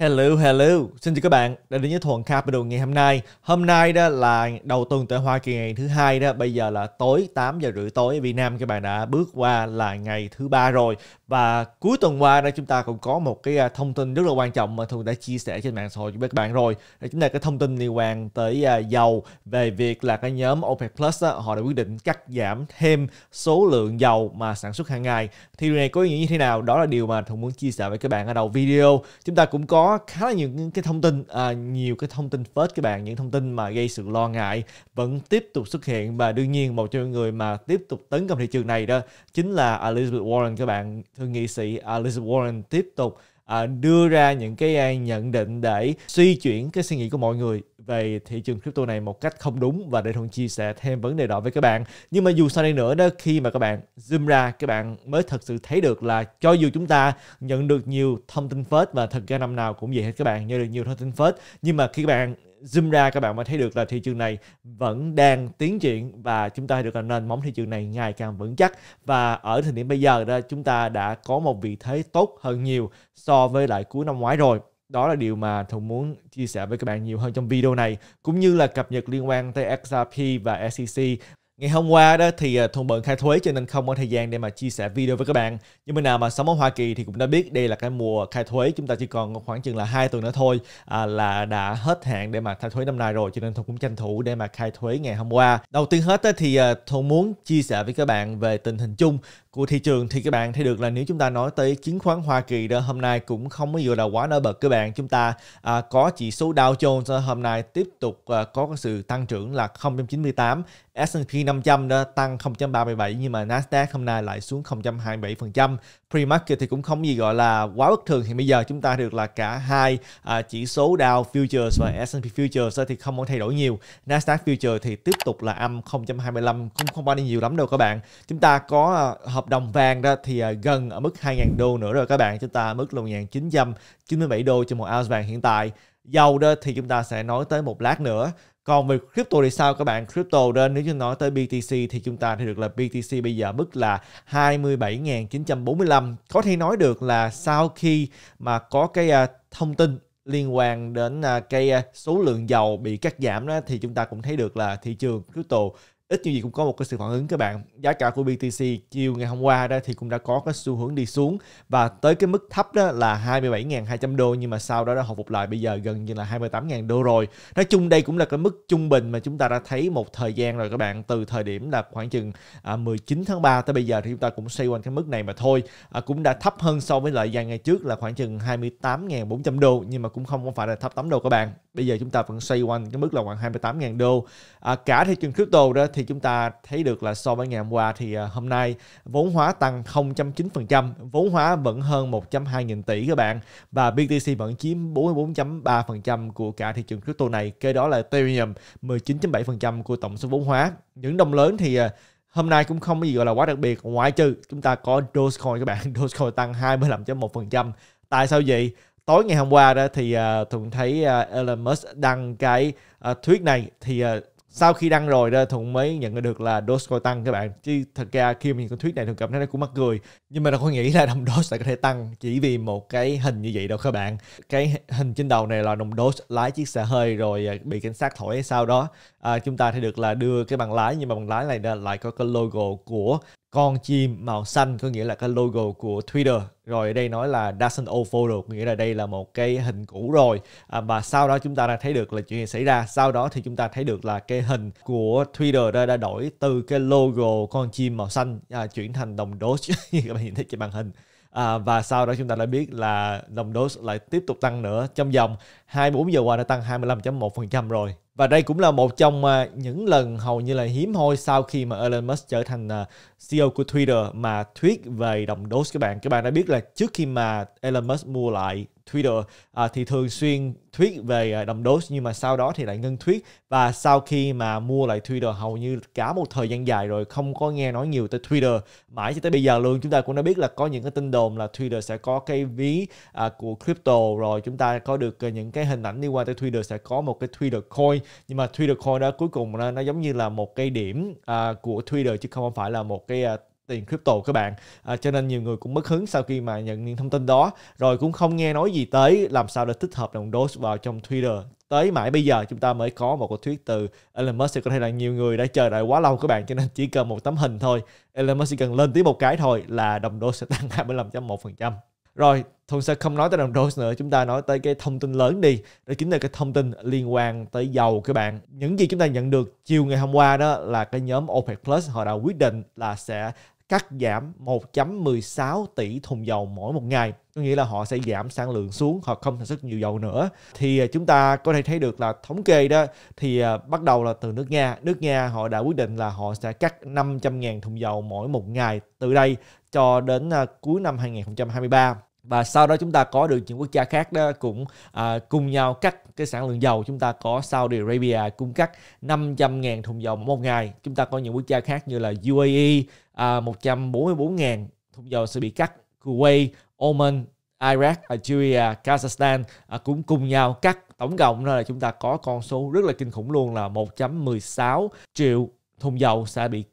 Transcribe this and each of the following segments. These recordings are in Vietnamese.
Hello, hello. Xin chào các bạn đã đến với Thuận Capital ngày hôm nay. Hôm nay đó là đầu tuần tại Hoa Kỳ ngày thứ hai đó. Bây giờ là tối 8 giờ rưỡi tối Việt Nam các bạn đã bước qua là ngày thứ ba rồi và cuối tuần qua đó chúng ta cũng có một cái à, thông tin rất là quan trọng mà thường đã chia sẻ trên mạng xã hội với các bạn rồi đó chính là cái thông tin liên quan tới à, dầu về việc là cái nhóm OPEC Plus đó, họ đã quyết định cắt giảm thêm số lượng dầu mà sản xuất hàng ngày thì điều này có ý nghĩa như thế nào đó là điều mà thường muốn chia sẻ với các bạn ở đầu video chúng ta cũng có khá là nhiều cái thông tin à, nhiều cái thông tin phớt các bạn những thông tin mà gây sự lo ngại vẫn tiếp tục xuất hiện và đương nhiên một trong những người mà tiếp tục tấn công thị trường này đó chính là Elizabeth Warren các bạn thượng nghị sĩ Elizabeth Warren tiếp tục à, đưa ra những cái à, nhận định để suy chuyển cái suy nghĩ của mọi người về thị trường crypto này một cách không đúng và để thuận chia sẻ thêm vấn đề đó với các bạn nhưng mà dù sau đây nữa đó khi mà các bạn zoom ra các bạn mới thật sự thấy được là cho dù chúng ta nhận được nhiều thông tin phết và thật ra năm nào cũng vậy hết các bạn nhận được nhiều thông tin phết nhưng mà khi các bạn zoom ra các bạn mới thấy được là thị trường này vẫn đang tiến triển và chúng ta được là nền móng thị trường này ngày càng vững chắc và ở thời điểm bây giờ đó chúng ta đã có một vị thế tốt hơn nhiều so với lại cuối năm ngoái rồi đó là điều mà thùng muốn chia sẻ với các bạn nhiều hơn trong video này cũng như là cập nhật liên quan tới XRP và SEC Ngày hôm qua đó thì à, Thuận Bận khai thuế cho nên không có thời gian để mà chia sẻ video với các bạn. Nhưng mà nào mà sống ở Hoa Kỳ thì cũng đã biết đây là cái mùa khai thuế chúng ta chỉ còn khoảng chừng là hai tuần nữa thôi à, là đã hết hạn để mà khai thuế năm nay rồi cho nên Thuận cũng tranh thủ để mà khai thuế ngày hôm qua. Đầu tiên hết đó thì à, Thuận muốn chia sẻ với các bạn về tình hình chung của thị trường thì các bạn thấy được là nếu chúng ta nói tới chứng khoán Hoa Kỳ đó hôm nay cũng không có vừa là quá nổi bật các bạn chúng ta à, có chỉ số Dow Jones hôm nay tiếp tục à, có sự tăng trưởng là 0.98 S&P 500 đã tăng 0.37 nhưng mà Nasdaq hôm nay lại xuống 0.27%. Pre-market thì cũng không gì gọi là quá bất thường. Hiện bây giờ chúng ta được là cả hai à, chỉ số Dow Futures và S&P Futures thì không có thay đổi nhiều. Nasdaq Futures thì tiếp tục là âm 0.25 cũng không bao nhiêu nhiều lắm đâu các bạn. Chúng ta có à, hợp đồng vàng đó thì à, gần ở mức 2.000 đô nữa rồi các bạn. Chúng ta ở mức là 1.997 đô cho một ounce vàng hiện tại dầu đó thì chúng ta sẽ nói tới một lát nữa còn về crypto thì sao các bạn? Crypto đến nếu như nói tới BTC thì chúng ta thấy được là BTC bây giờ mức là 27.945. Có thể nói được là sau khi mà có cái à, thông tin liên quan đến à, cái à, số lượng dầu bị cắt giảm đó thì chúng ta cũng thấy được là thị trường crypto ít nhiều gì cũng có một cái sự phản ứng các bạn. Giá cả của BTC chiều ngày hôm qua đó thì cũng đã có cái xu hướng đi xuống và tới cái mức thấp đó là 27.200 đô nhưng mà sau đó đã hồi phục lại bây giờ gần như là 28.000 đô rồi. Nói chung đây cũng là cái mức trung bình mà chúng ta đã thấy một thời gian rồi các bạn từ thời điểm là khoảng chừng 19 à, tháng 3 tới bây giờ thì chúng ta cũng xoay quanh cái mức này mà thôi. À, cũng đã thấp hơn so với lại vài ngày trước là khoảng chừng 28.400 đô nhưng mà cũng không phải là thấp lắm đâu các bạn. Bây giờ chúng ta vẫn xoay quanh cái mức là khoảng 28.000 đô. À, cả thị trường crypto đó thì chúng ta thấy được là so với ngày hôm qua thì à, hôm nay vốn hóa tăng 0.9%, vốn hóa vẫn hơn 1.2 nghìn tỷ các bạn và BTC vẫn chiếm 44.3% của cả thị trường crypto này, kế đó là Ethereum 19.7% của tổng số vốn hóa. Những đồng lớn thì à, hôm nay cũng không có gì gọi là quá đặc biệt ngoại trừ chúng ta có Dogecoin các bạn, Dogecoin tăng 25.1%. Tại sao vậy? tối ngày hôm qua đó thì uh, thuận thấy uh, Elon Musk đăng cái uh, thuyết này thì uh, sau khi đăng rồi đó thuận mới nhận được là Dogecoin tăng các bạn chứ thật ra khi mình có thuyết này thường cảm thấy nó cũng mắc cười nhưng mà đâu có nghĩ là đồng Doge lại có thể tăng chỉ vì một cái hình như vậy đâu các bạn cái hình trên đầu này là đồng Doge lái chiếc xe hơi rồi à, bị cảnh sát thổi sau đó à, chúng ta thấy được là đưa cái bằng lái nhưng mà bằng lái này lại có cái logo của con chim màu xanh có nghĩa là cái logo của Twitter rồi đây nói là doesn't old photo có nghĩa là đây là một cái hình cũ rồi à, và sau đó chúng ta đã thấy được là chuyện gì xảy ra sau đó thì chúng ta thấy được là cái hình của Twitter đã, đã đổi từ cái logo con chim màu xanh à, chuyển thành đồng Doge như các bạn nhìn thấy trên màn hình À, và sau đó chúng ta đã biết là đồng Doge lại tiếp tục tăng nữa trong vòng 24 giờ qua đã tăng 25.1% rồi và đây cũng là một trong à, những lần hầu như là hiếm hoi sau khi mà Elon Musk trở thành à, CEO của Twitter mà thuyết về đồng đô các bạn. Các bạn đã biết là trước khi mà Elon Musk mua lại Twitter à, thì thường xuyên thuyết về à, đồng Doge nhưng mà sau đó thì lại ngưng thuyết và sau khi mà mua lại Twitter hầu như cả một thời gian dài rồi không có nghe nói nhiều tới Twitter mãi cho tới bây giờ luôn chúng ta cũng đã biết là có những cái tin đồn là Twitter sẽ có cái ví à, của crypto rồi chúng ta có được à, những cái hình ảnh đi qua tới Twitter sẽ có một cái Twitter coin nhưng mà Twitter coin đó cuối cùng nó, nó giống như là một cái điểm à, của Twitter chứ không phải là một cái à, tiền crypto các bạn à, cho nên nhiều người cũng bất hứng sau khi mà nhận những thông tin đó rồi cũng không nghe nói gì tới làm sao để tích hợp đồng DOS vào trong Twitter tới mãi bây giờ chúng ta mới có một cuộc thuyết từ Elon Musk thì có thể là nhiều người đã chờ đợi quá lâu các bạn cho nên chỉ cần một tấm hình thôi Elon Musk chỉ cần lên tiếng một cái thôi là đồng đô sẽ tăng 25.1% rồi Thuận sẽ không nói tới đồng đô nữa chúng ta nói tới cái thông tin lớn đi đó chính là cái thông tin liên quan tới dầu các bạn những gì chúng ta nhận được chiều ngày hôm qua đó là cái nhóm OPEC Plus họ đã quyết định là sẽ cắt giảm 1.16 tỷ thùng dầu mỗi một ngày có nghĩa là họ sẽ giảm sản lượng xuống họ không sản xuất nhiều dầu nữa thì à, chúng ta có thể thấy được là thống kê đó thì à, bắt đầu là từ nước Nga nước Nga họ đã quyết định là họ sẽ cắt 500.000 thùng dầu mỗi một ngày từ đây cho đến à, cuối năm 2023 và sau đó chúng ta có được những quốc gia khác đó cũng à, cùng nhau cắt cái sản lượng dầu chúng ta có Saudi Arabia cung cắt 500.000 thùng dầu một ngày chúng ta có những quốc gia khác như là UAE à, 144.000 thùng dầu sẽ bị cắt Kuwait Oman Iraq, Algeria, Kazakhstan à, cũng cùng nhau cắt tổng cộng là chúng ta có con số rất là kinh khủng luôn là 1.16 triệu thùng dầu sẽ bị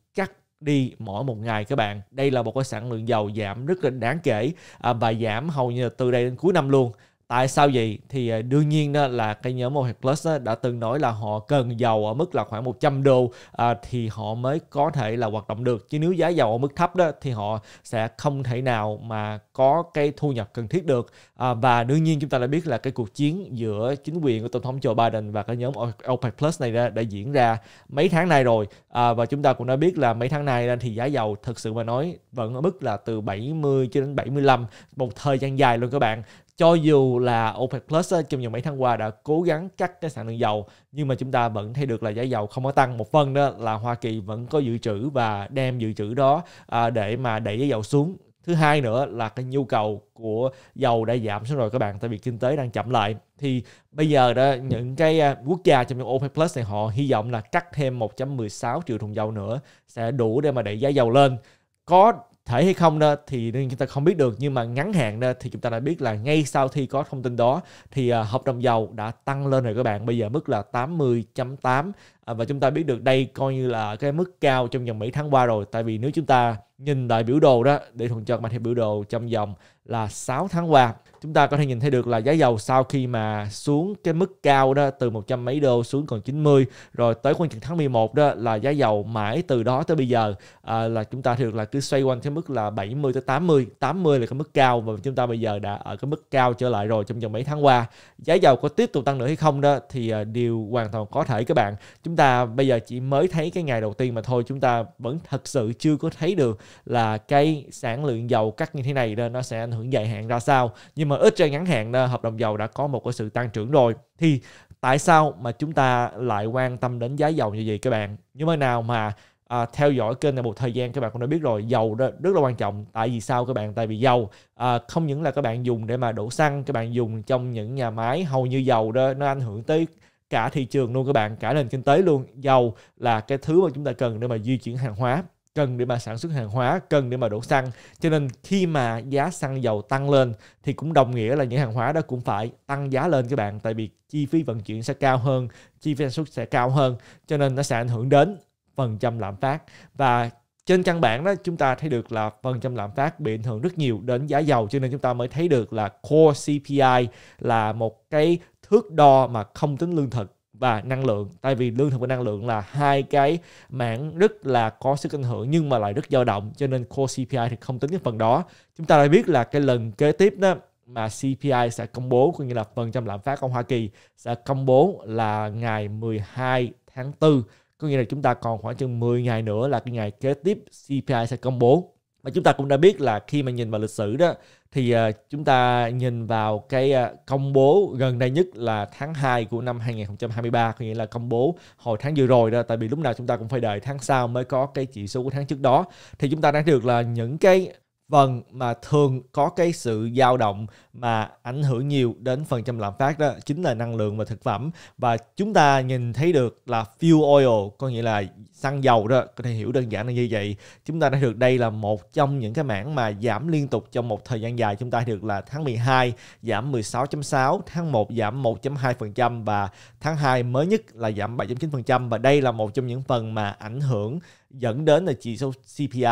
đi mỗi một ngày các bạn đây là một cái sản lượng dầu giảm rất là đáng kể à, và giảm hầu như từ đây đến cuối năm luôn tại sao vậy thì à, đương nhiên đó là cái nhóm OPEC Plus đó đã từng nói là họ cần dầu ở mức là khoảng 100 đô à, thì họ mới có thể là hoạt động được chứ nếu giá dầu ở mức thấp đó thì họ sẽ không thể nào mà có cái thu nhập cần thiết được à, và đương nhiên chúng ta đã biết là cái cuộc chiến giữa chính quyền của tổng thống Joe Biden và cái nhóm OPEC Plus này đã, đã diễn ra mấy tháng nay rồi à, và chúng ta cũng đã biết là mấy tháng nay thì giá dầu thực sự mà nói vẫn ở mức là từ 70 cho đến 75 một thời gian dài luôn các bạn cho dù là OPEC Plus trong nhiều mấy tháng qua đã cố gắng cắt cái sản lượng dầu nhưng mà chúng ta vẫn thấy được là giá dầu không có tăng một phần đó là Hoa Kỳ vẫn có dự trữ và đem dự trữ đó à, để mà đẩy giá dầu xuống thứ hai nữa là cái nhu cầu của dầu đã giảm xuống rồi các bạn tại vì kinh tế đang chậm lại thì bây giờ đó những cái à, quốc gia trong những OPEC Plus này họ hy vọng là cắt thêm 1.16 triệu thùng dầu nữa sẽ đủ để mà đẩy giá dầu lên có thể hay không đó thì chúng ta không biết được nhưng mà ngắn hạn đó thì chúng ta đã biết là ngay sau khi có thông tin đó thì à, hợp đồng dầu đã tăng lên rồi các bạn bây giờ mức là 80.8 À, và chúng ta biết được đây coi như là cái mức cao trong vòng mấy tháng qua rồi tại vì nếu chúng ta nhìn lại biểu đồ đó để thuận cho mạch theo biểu đồ trong vòng là 6 tháng qua chúng ta có thể nhìn thấy được là giá dầu sau khi mà xuống cái mức cao đó từ 100 mấy đô xuống còn 90 rồi tới khoảng chừng tháng 11 đó là giá dầu mãi từ đó tới bây giờ à, là chúng ta được là cứ xoay quanh cái mức là 70 tới 80 80 là cái mức cao và chúng ta bây giờ đã ở cái mức cao trở lại rồi trong vòng mấy tháng qua giá dầu có tiếp tục tăng nữa hay không đó thì à, điều hoàn toàn có thể các bạn chúng chúng ta bây giờ chỉ mới thấy cái ngày đầu tiên mà thôi chúng ta vẫn thật sự chưa có thấy được là cái sản lượng dầu cắt như thế này đó nó sẽ ảnh hưởng dài hạn ra sao nhưng mà ít ra ngắn hạn đó, hợp đồng dầu đã có một cái sự tăng trưởng rồi thì tại sao mà chúng ta lại quan tâm đến giá dầu như vậy các bạn những bạn nào mà à, theo dõi kênh này một thời gian các bạn cũng đã biết rồi dầu đó rất là quan trọng tại vì sao các bạn tại vì dầu à, không những là các bạn dùng để mà đổ xăng các bạn dùng trong những nhà máy hầu như dầu đó nó ảnh hưởng tới cả thị trường luôn các bạn cả nền kinh tế luôn dầu là cái thứ mà chúng ta cần để mà di chuyển hàng hóa cần để mà sản xuất hàng hóa, cần để mà đổ xăng. Cho nên khi mà giá xăng dầu tăng lên thì cũng đồng nghĩa là những hàng hóa đó cũng phải tăng giá lên các bạn tại vì chi phí vận chuyển sẽ cao hơn, chi phí sản xuất sẽ cao hơn cho nên nó sẽ ảnh hưởng đến phần trăm lạm phát và trên căn bản đó chúng ta thấy được là phần trăm lạm phát bị ảnh hưởng rất nhiều đến giá dầu cho nên chúng ta mới thấy được là core CPI là một cái thước đo mà không tính lương thực và năng lượng tại vì lương thực và năng lượng là hai cái mảng rất là có sức ảnh hưởng nhưng mà lại rất dao động cho nên core CPI thì không tính cái phần đó chúng ta đã biết là cái lần kế tiếp đó mà CPI sẽ công bố cũng như là phần trăm lạm phát ở Hoa Kỳ sẽ công bố là ngày 12 tháng 4 có nghĩa là chúng ta còn khoảng chừng 10 ngày nữa là cái ngày kế tiếp CPI sẽ công bố mà chúng ta cũng đã biết là khi mà nhìn vào lịch sử đó thì à, chúng ta nhìn vào cái à, công bố gần đây nhất là tháng 2 của năm 2023 có nghĩa là công bố hồi tháng vừa rồi đó tại vì lúc nào chúng ta cũng phải đợi tháng sau mới có cái chỉ số của tháng trước đó thì chúng ta đã được là những cái phần vâng, mà thường có cái sự dao động mà ảnh hưởng nhiều đến phần trăm lạm phát đó chính là năng lượng và thực phẩm và chúng ta nhìn thấy được là fuel oil có nghĩa là xăng dầu đó có thể hiểu đơn giản là như vậy chúng ta đã được đây là một trong những cái mảng mà giảm liên tục trong một thời gian dài chúng ta được là tháng 12 giảm 16.6 tháng 1 giảm 1.2% và tháng 2 mới nhất là giảm 7.9% và đây là một trong những phần mà ảnh hưởng dẫn đến là chỉ số CPI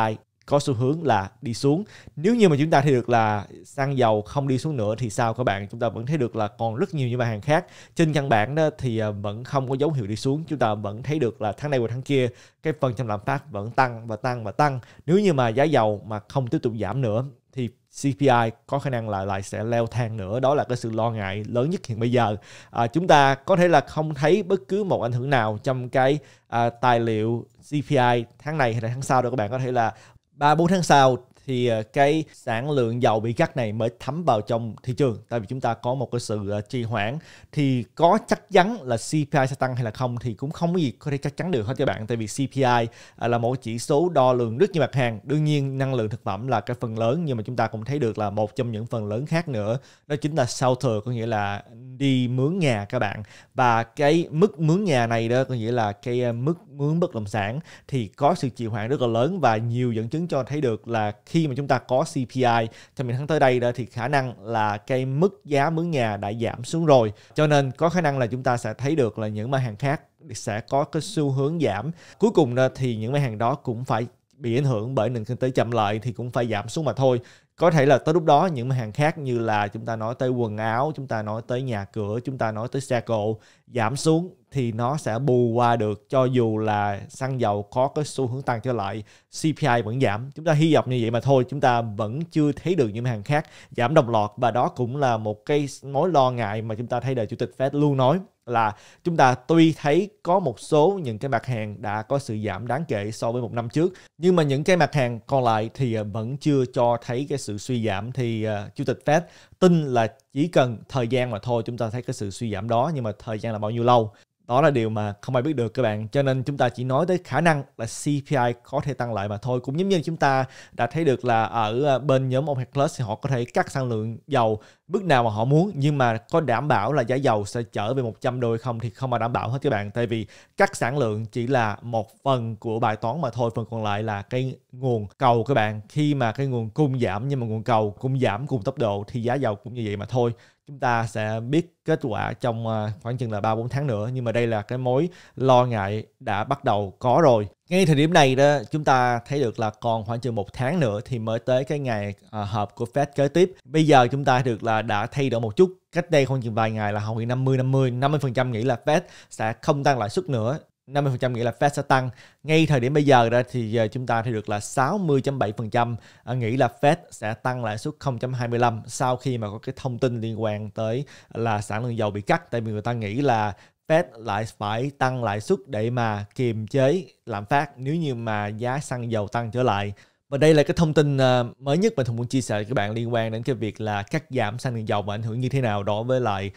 có xu hướng là đi xuống nếu như mà chúng ta thấy được là xăng dầu không đi xuống nữa thì sao các bạn chúng ta vẫn thấy được là còn rất nhiều những mặt hàng khác trên căn bản đó thì à, vẫn không có dấu hiệu đi xuống chúng ta vẫn thấy được là tháng này qua tháng kia cái phần trăm lạm phát vẫn tăng và tăng và tăng nếu như mà giá dầu mà không tiếp tục giảm nữa thì CPI có khả năng là lại sẽ leo thang nữa đó là cái sự lo ngại lớn nhất hiện bây giờ à, chúng ta có thể là không thấy bất cứ một ảnh hưởng nào trong cái à, tài liệu CPI tháng này hay là tháng sau đâu các bạn có thể là 3 4 tháng sau thì ờ, cái sản lượng dầu bị cắt này mới thấm vào trong thị trường tại vì chúng ta có một cái sự ờ, trì hoãn thì có chắc chắn là CPI sẽ tăng hay là không thì cũng không có gì có thể chắc chắn được hết các bạn tại vì CPI à, là một chỉ số đo lường rất nhiều mặt hàng đương nhiên năng lượng thực phẩm là cái phần lớn nhưng mà chúng ta cũng thấy được là một trong những phần lớn khác nữa đó chính là sau thừa có nghĩa là đi mướn nhà các bạn và cái mức mướn nhà này đó có nghĩa là cái ờ, mức mướn bất động sản thì có sự trì hoãn rất là lớn và nhiều dẫn chứng cho thấy được là khi khi mà chúng ta có CPI trong mình tháng tới đây đó thì khả năng là cái mức giá mướn nhà đã giảm xuống rồi cho nên có khả năng là chúng ta sẽ thấy được là những mặt hàng khác sẽ có cái xu hướng giảm cuối cùng đó thì những mặt hàng đó cũng phải bị ảnh hưởng bởi nền kinh tế chậm lại thì cũng phải giảm xuống mà thôi có thể là tới lúc đó những mặt hàng khác như là chúng ta nói tới quần áo chúng ta nói tới nhà cửa chúng ta nói tới xe cộ giảm xuống thì nó sẽ bù qua được cho dù là xăng dầu có cái xu hướng tăng trở lại CPI vẫn giảm chúng ta hy vọng như vậy mà thôi chúng ta vẫn chưa thấy được những hàng khác giảm đồng loạt và đó cũng là một cái mối lo ngại mà chúng ta thấy đời chủ tịch Fed luôn nói là chúng ta tuy thấy có một số những cái mặt hàng đã có sự giảm đáng kể so với một năm trước nhưng mà những cái mặt hàng còn lại thì à, vẫn chưa cho thấy cái sự suy giảm thì à, chủ tịch Fed tin là chỉ cần thời gian mà thôi chúng ta thấy cái sự suy giảm đó nhưng mà thời gian là bao nhiêu lâu đó là điều mà không ai biết được các bạn cho nên chúng ta chỉ nói tới khả năng là CPI có thể tăng lại mà thôi cũng giống như chúng ta đã thấy được là ở à, bên nhóm OPEC Plus thì họ có thể cắt sản lượng dầu bước nào mà họ muốn nhưng mà có đảm bảo là giá dầu sẽ trở về 100 đô hay không thì không mà đảm bảo hết các bạn tại vì cắt sản lượng chỉ là một phần của bài toán mà thôi phần còn lại là cái nguồn cầu các bạn khi mà cái nguồn cung giảm nhưng mà nguồn cầu cũng giảm cùng tốc độ thì giá dầu cũng như vậy mà thôi chúng ta sẽ biết kết quả trong ờ, khoảng chừng là 3-4 tháng nữa nhưng mà đây là cái mối lo ngại đã bắt đầu có rồi ngay thời điểm này đó chúng ta thấy được là còn khoảng chừng một tháng nữa thì mới tới cái ngày à, họp của Fed kế tiếp bây giờ chúng ta được là đã thay đổi một chút cách đây khoảng chừng vài ngày là họ nghĩ 50 50 50 phần trăm nghĩ là Fed sẽ không tăng lãi suất nữa 50% nghĩ là Fed sẽ tăng. Ngay thời điểm bây giờ đó thì ờ, chúng ta thấy được là 60.7% ờ, nghĩ là Fed sẽ tăng lãi suất 0.25 sau khi mà có cái thông tin liên quan tới là sản lượng dầu bị cắt tại vì người ta nghĩ là Fed lại phải tăng lãi suất để mà kiềm chế lạm phát nếu như mà giá xăng dầu tăng trở lại. Và đây là cái thông tin ờ, mới nhất mà Thùng muốn chia sẻ với các bạn liên quan đến cái việc là cắt giảm xăng dầu và ảnh hưởng như thế nào đối với lại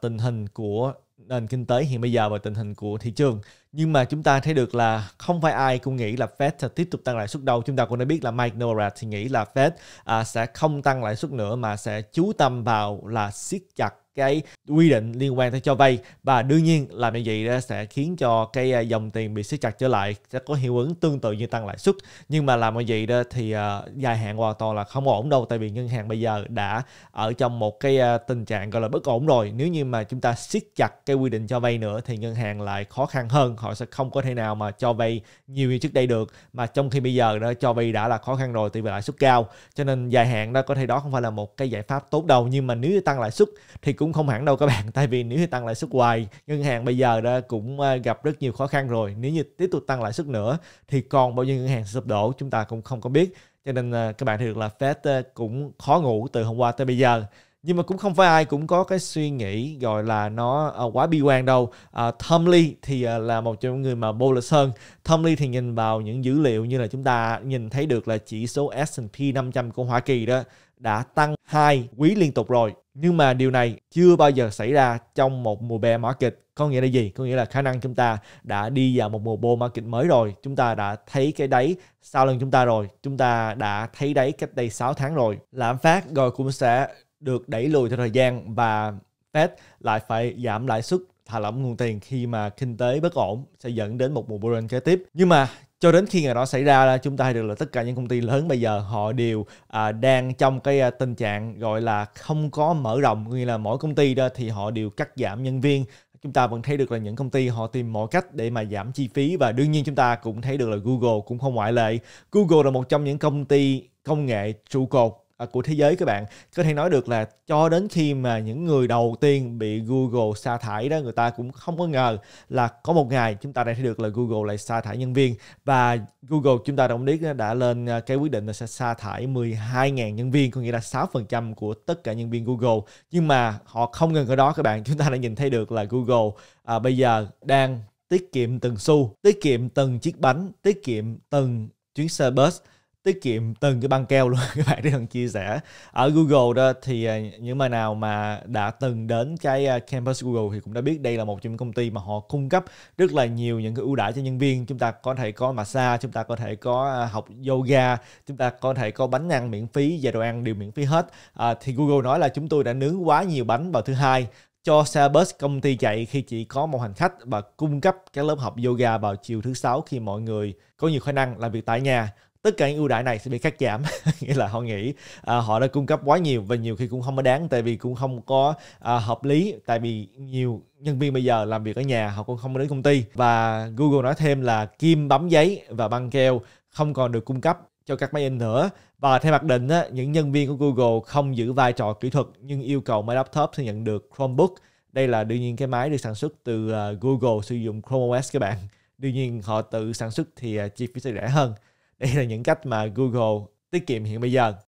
tình hình của nền kinh tế hiện bây giờ và tình hình của thị trường nhưng mà chúng ta thấy được là không phải ai cũng nghĩ là Fed sẽ tiếp tục tăng lãi suất đâu chúng ta cũng đã biết là Mike Norad thì nghĩ là Fed à, sẽ không tăng lãi suất nữa mà sẽ chú tâm vào là siết chặt cái quy định liên quan tới cho vay và đương nhiên làm như vậy sẽ khiến cho cái à, dòng tiền bị siết chặt trở lại sẽ có hiệu ứng tương tự như tăng lãi suất nhưng mà làm như vậy đó thì à, dài hạn hoàn toàn là không ổn đâu tại vì ngân hàng bây giờ đã ở trong một cái à, tình trạng gọi là bất ổn rồi nếu như mà chúng ta siết chặt cái quy định cho vay nữa thì ngân hàng lại khó khăn hơn họ sẽ không có thể nào mà cho vay nhiều như trước đây được mà trong khi bây giờ đó cho vay đã là khó khăn rồi thì lãi suất cao cho nên dài hạn đó có thể đó không phải là một cái giải pháp tốt đâu nhưng mà nếu như tăng lãi suất thì cũng cũng không hẳn đâu các bạn tại vì nếu như tăng lãi suất hoài ngân hàng bây giờ đã cũng ờ, gặp rất nhiều khó khăn rồi nếu như tiếp tục tăng lãi suất nữa thì còn bao nhiêu ngân hàng sụp đổ chúng ta cũng không có biết cho nên ờ, các bạn thấy được là Fed ờ, cũng khó ngủ từ hôm qua tới bây giờ nhưng mà cũng không phải ai cũng có cái suy nghĩ gọi là nó uh, quá bi quan đâu uh, Tom Lee thì uh, là một trong những người mà bullish hơn Tom Lee thì nhìn vào những dữ liệu như là chúng ta nhìn thấy được là chỉ số S&P 500 của Hoa Kỳ đó đã tăng hai quý liên tục rồi nhưng mà điều này chưa bao giờ xảy ra trong một mùa bear market có nghĩa là gì có nghĩa là khả năng chúng ta đã đi vào một mùa bull market mới rồi chúng ta đã thấy cái đáy sau lưng chúng ta rồi chúng ta đã thấy đáy cách đây 6 tháng rồi lạm phát rồi cũng sẽ được đẩy lùi theo thời gian và Fed lại phải giảm lãi suất thả lỏng nguồn tiền khi mà kinh tế bất ổn sẽ dẫn đến một mùa bull run kế tiếp nhưng mà cho đến khi ngày đó xảy ra là chúng ta thấy được là tất cả những công ty lớn bây giờ họ đều à, đang trong cái à, tình trạng gọi là không có mở rộng như là mỗi công ty đó thì họ đều cắt giảm nhân viên chúng ta vẫn thấy được là những công ty họ tìm mọi cách để mà giảm chi phí và đương nhiên chúng ta cũng thấy được là Google cũng không ngoại lệ. Google là một trong những công ty công nghệ trụ cột À, của thế giới các bạn có thể nói được là cho đến khi mà những người đầu tiên bị Google sa thải đó người ta cũng không có ngờ là có một ngày chúng ta đã thấy được là Google lại sa thải nhân viên và Google chúng ta đã biết đã lên à, cái quyết định là sẽ sa thải 12.000 nhân viên có nghĩa là 6% của tất cả nhân viên Google nhưng mà họ không ngừng ở đó các bạn chúng ta đã nhìn thấy được là Google à, bây giờ đang tiết kiệm từng xu tiết kiệm từng chiếc bánh tiết kiệm từng chuyến xe bus tiết kiệm từng cái băng keo luôn các bạn thằng chia sẻ ở Google đó thì à, những mà nào mà đã từng đến cái à, campus Google thì cũng đã biết đây là một trong những công ty mà họ cung cấp rất là nhiều những cái ưu đãi cho nhân viên chúng ta có thể có massage chúng ta có thể có à, học yoga chúng ta có thể có bánh ăn miễn phí và đồ ăn đều miễn phí hết à, thì Google nói là chúng tôi đã nướng quá nhiều bánh vào thứ hai cho xe bus công ty chạy khi chỉ có một hành khách và cung cấp các lớp học yoga vào chiều thứ sáu khi mọi người có nhiều khả năng làm việc tại nhà tất cả những ưu đãi này sẽ bị cắt giảm nghĩa là họ nghĩ à, họ đã cung cấp quá nhiều và nhiều khi cũng không có đáng tại vì cũng không có à, hợp lý tại vì nhiều nhân viên bây giờ làm việc ở nhà họ cũng không đến công ty và Google nói thêm là kim bấm giấy và băng keo không còn được cung cấp cho các máy in nữa và theo mặc định á, những nhân viên của Google không giữ vai trò kỹ thuật nhưng yêu cầu máy laptop sẽ nhận được Chromebook đây là đương nhiên cái máy được sản xuất từ à, Google sử dụng Chrome OS các bạn đương nhiên họ tự sản xuất thì à, chi phí sẽ rẻ hơn đây là những cách mà Google tiết kiệm hiện bây giờ